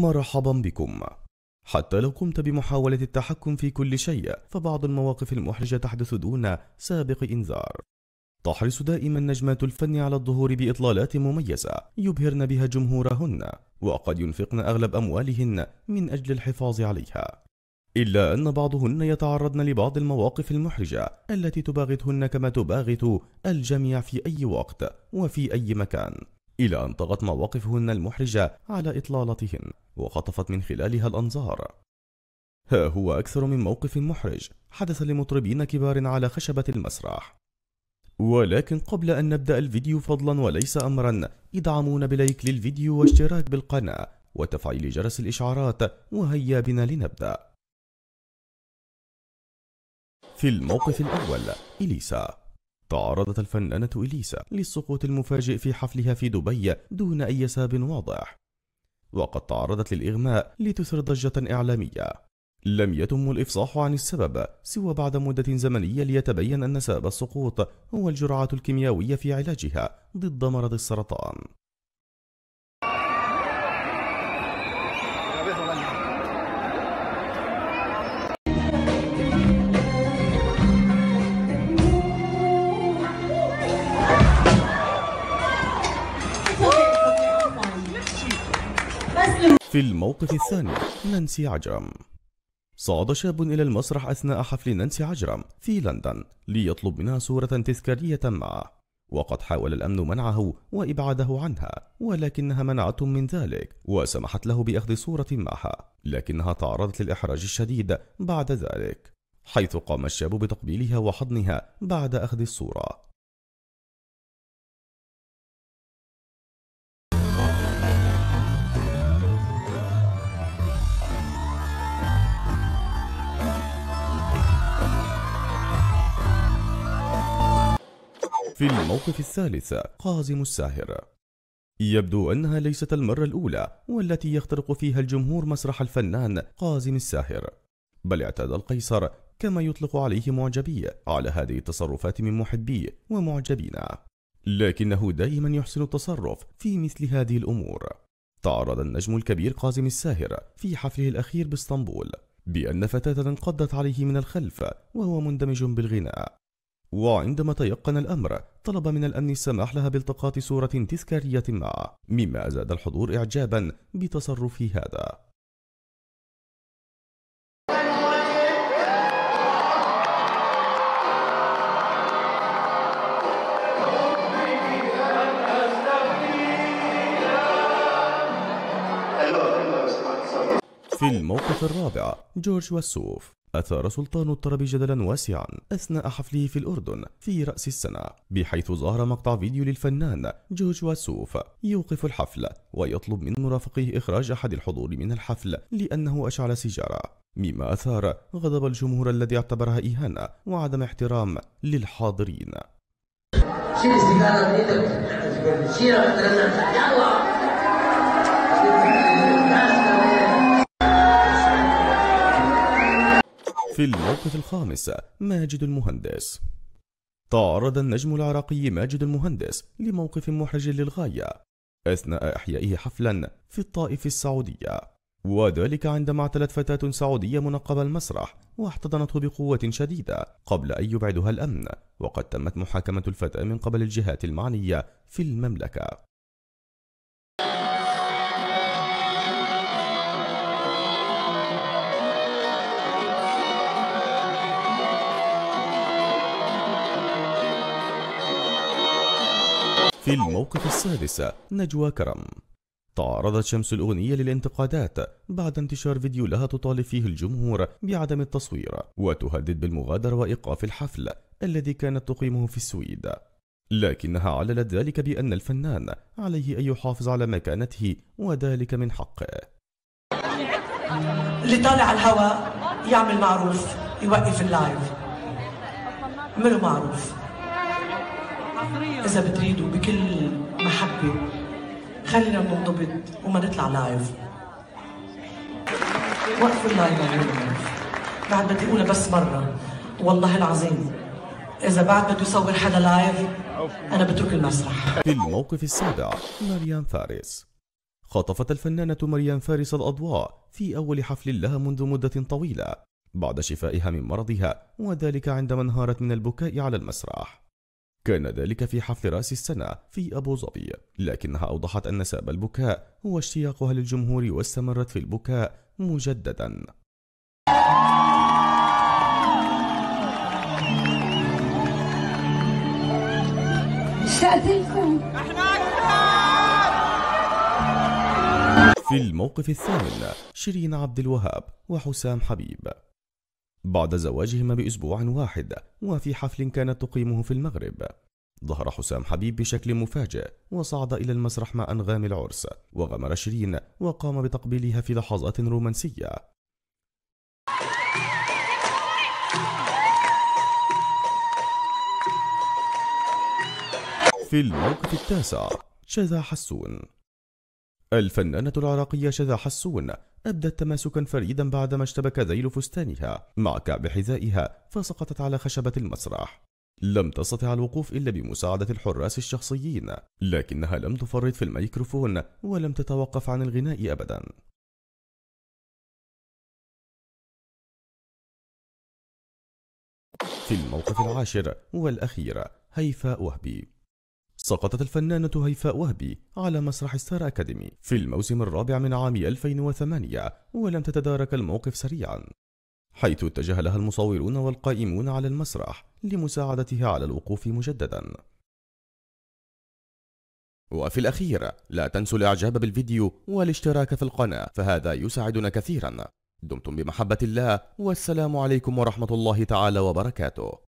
مرحبا بكم حتى لو قمت بمحاولة التحكم في كل شيء فبعض المواقف المحرجة تحدث دون سابق إنذار تحرص دائما نجمات الفن على الظهور بإطلالات مميزة يبهرن بها جمهورهن وقد ينفقن أغلب أموالهن من أجل الحفاظ عليها إلا أن بعضهن يتعرضن لبعض المواقف المحرجة التي تباغتهن كما تباغت الجميع في أي وقت وفي أي مكان إلى أن طغت مواقفهن المحرجة على إطلالتهن وخطفت من خلالها الأنظار ها هو أكثر من موقف محرج حدث لمطربين كبار على خشبة المسرح ولكن قبل أن نبدأ الفيديو فضلا وليس أمرا ادعمونا بلايك للفيديو واشتراك بالقناة وتفعيل جرس الإشعارات وهيا بنا لنبدأ في الموقف الأول إليسا تعرضت الفنانة إليسا للسقوط المفاجئ في حفلها في دبي دون أي سبب واضح وقد تعرضت للإغماء لتثير ضجة إعلامية لم يتم الإفصاح عن السبب سوى بعد مدة زمنية ليتبين أن سبب السقوط هو الجرعات الكيميائية في علاجها ضد مرض السرطان في الموقف الثاني نانسي عجرم صعد شاب إلى المسرح أثناء حفل نانسي عجرم في لندن ليطلب منها صورة تذكارية معه وقد حاول الأمن منعه وإبعاده عنها ولكنها منعته من ذلك وسمحت له بأخذ صورة معها لكنها تعرضت للإحراج الشديد بعد ذلك حيث قام الشاب بتقبيلها وحضنها بعد أخذ الصورة في الموقف الثالث قازم الساهر يبدو أنها ليست المرة الأولى والتي يخترق فيها الجمهور مسرح الفنان قازم الساهر بل اعتاد القيصر كما يطلق عليه معجبي على هذه التصرفات من محبيه ومعجبينا لكنه دائما يحسن التصرف في مثل هذه الأمور تعرض النجم الكبير قازم الساهر في حفله الأخير باسطنبول بأن فتاة انقضت عليه من الخلف وهو مندمج بالغناء وعندما تيقن الأمر طلب من الأمن السماح لها بالتقاط صورة تذكارية معه مما زاد الحضور إعجابا بتصرف هذا في الموقف الرابع جورج والسوف أثار سلطان الطرب جدلا واسعا أثناء حفله في الأردن في رأس السنة بحيث ظهر مقطع فيديو للفنان جورج واسوف يوقف الحفل ويطلب من مرافقه إخراج أحد الحضور من الحفل لأنه أشعل سيجارة مما أثار غضب الجمهور الذي اعتبرها إهانة وعدم احترام للحاضرين في الموقف الخامس ماجد المهندس تعرض النجم العراقي ماجد المهندس لموقف محرج للغاية أثناء إحيائه حفلا في الطائف السعودية وذلك عندما اعتلت فتاة سعودية منقب المسرح واحتضنته بقوة شديدة قبل أن يبعدها الأمن وقد تمت محاكمة الفتاة من قبل الجهات المعنية في المملكة في الموقف السادس نجوى كرم تعرضت شمس الأغنية للانتقادات بعد انتشار فيديو لها تطالب فيه الجمهور بعدم التصوير وتهدد بالمغادرة وإيقاف الحفل الذي كانت تقيمه في السويد لكنها عللت ذلك بأن الفنان عليه أن يحافظ على مكانته وذلك من حقه اللي طالع الهواء يعمل معروف يوقف اللايف عمله معروف إذا بتريدوا بكل محبة خلينا ننضبط وما نطلع لايف وقفوا اللايف بعد بدي أقولها بس مرة والله العظيم إذا بعد بده يصور حدا لايف أنا بترك المسرح في الموقف السابع مريم فارس خطفت الفنانة مريم فارس الأضواء في أول حفل لها منذ مدة طويلة بعد شفائها من مرضها وذلك عندما انهارت من البكاء على المسرح كان ذلك في حفل رأس السنة في أبو ظبي لكنها أوضحت أن سبب البكاء هو اشتياقها للجمهور واستمرت في البكاء مجددا في الموقف الثامن شيرين عبد الوهاب وحسام حبيب بعد زواجهما بأسبوع واحد وفي حفل كانت تقيمه في المغرب ظهر حسام حبيب بشكل مفاجئ وصعد إلى المسرح مع أنغام العرس وغمر شيرين وقام بتقبيلها في لحظات رومانسية في الموقف التاسع شذا حسون الفنانة العراقية شذا حسون أبدت تماسكا فريدا بعدما اشتبك ذيل فستانها مع كعب حذائها فسقطت على خشبة المسرح لم تستطع الوقوف إلا بمساعدة الحراس الشخصيين لكنها لم تفرط في الميكروفون ولم تتوقف عن الغناء أبدا في الموقف العاشر والأخير هيفاء وهبي سقطت الفنانة هيفاء وهبي على مسرح ستار أكاديمي في الموسم الرابع من عام 2008 ولم تتدارك الموقف سريعا حيث اتجه لها المصورون والقائمون على المسرح لمساعدتها على الوقوف مجددا وفي الأخير لا تنسوا الإعجاب بالفيديو والاشتراك في القناة فهذا يساعدنا كثيرا دمتم بمحبة الله والسلام عليكم ورحمة الله تعالى وبركاته